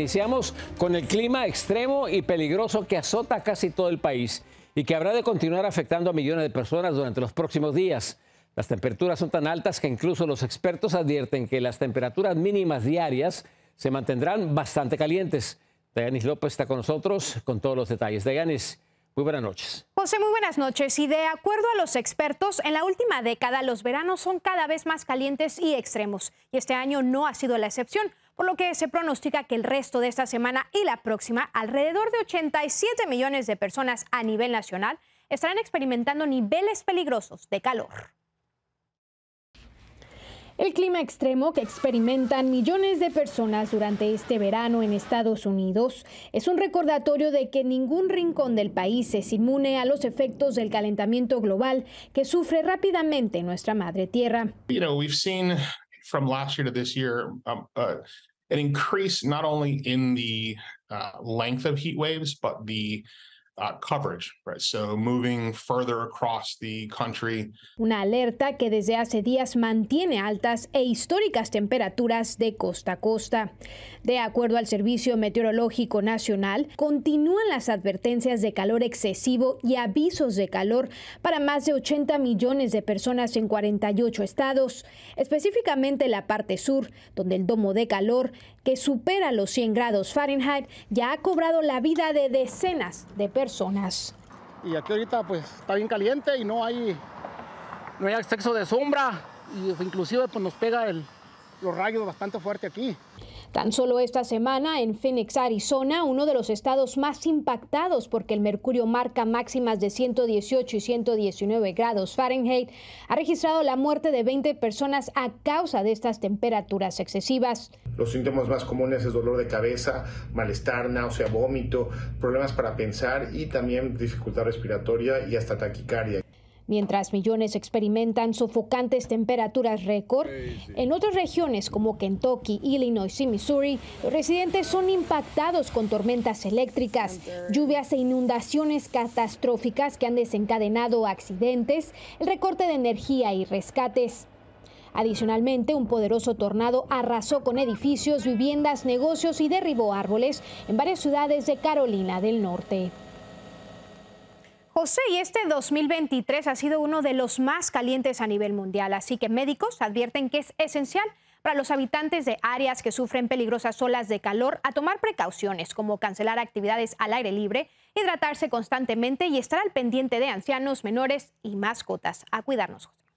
Iniciamos con el clima extremo y peligroso que azota casi todo el país y que habrá de continuar afectando a millones de personas durante los próximos días. Las temperaturas son tan altas que incluso los expertos advierten que las temperaturas mínimas diarias se mantendrán bastante calientes. Dayanis López está con nosotros con todos los detalles. Dayanis, muy buenas noches. José, muy buenas noches. Y de acuerdo a los expertos, en la última década los veranos son cada vez más calientes y extremos. Y este año no ha sido la excepción, por lo que se pronostica que el resto de esta semana y la próxima, alrededor de 87 millones de personas a nivel nacional estarán experimentando niveles peligrosos de calor. El clima extremo que experimentan millones de personas durante este verano en Estados Unidos es un recordatorio de que ningún rincón del país es inmune a los efectos del calentamiento global que sufre rápidamente nuestra madre tierra. only Uh, Una alerta que desde hace días mantiene altas e históricas temperaturas de costa a costa. De acuerdo al Servicio Meteorológico Nacional, continúan las advertencias de calor excesivo y avisos de calor para más de 80 millones de personas en 48 estados, específicamente la parte sur, donde el domo de calor, que supera los 100 grados Fahrenheit, ya ha cobrado la vida de decenas de personas zonas Y aquí ahorita pues está bien caliente y no hay, no hay exceso de sombra. Y pues, inclusive pues nos pega el, los rayos bastante fuerte aquí. Tan solo esta semana en Phoenix, Arizona, uno de los estados más impactados porque el mercurio marca máximas de 118 y 119 grados Fahrenheit, ha registrado la muerte de 20 personas a causa de estas temperaturas excesivas. Los síntomas más comunes es dolor de cabeza, malestar, náusea, vómito, problemas para pensar y también dificultad respiratoria y hasta taquicardia. Mientras millones experimentan sofocantes temperaturas récord, en otras regiones como Kentucky, Illinois y Missouri, los residentes son impactados con tormentas eléctricas, lluvias e inundaciones catastróficas que han desencadenado accidentes, el recorte de energía y rescates. Adicionalmente, un poderoso tornado arrasó con edificios, viviendas, negocios y derribó árboles en varias ciudades de Carolina del Norte. José, y este 2023 ha sido uno de los más calientes a nivel mundial, así que médicos advierten que es esencial para los habitantes de áreas que sufren peligrosas olas de calor a tomar precauciones como cancelar actividades al aire libre, hidratarse constantemente y estar al pendiente de ancianos, menores y mascotas. A cuidarnos, José.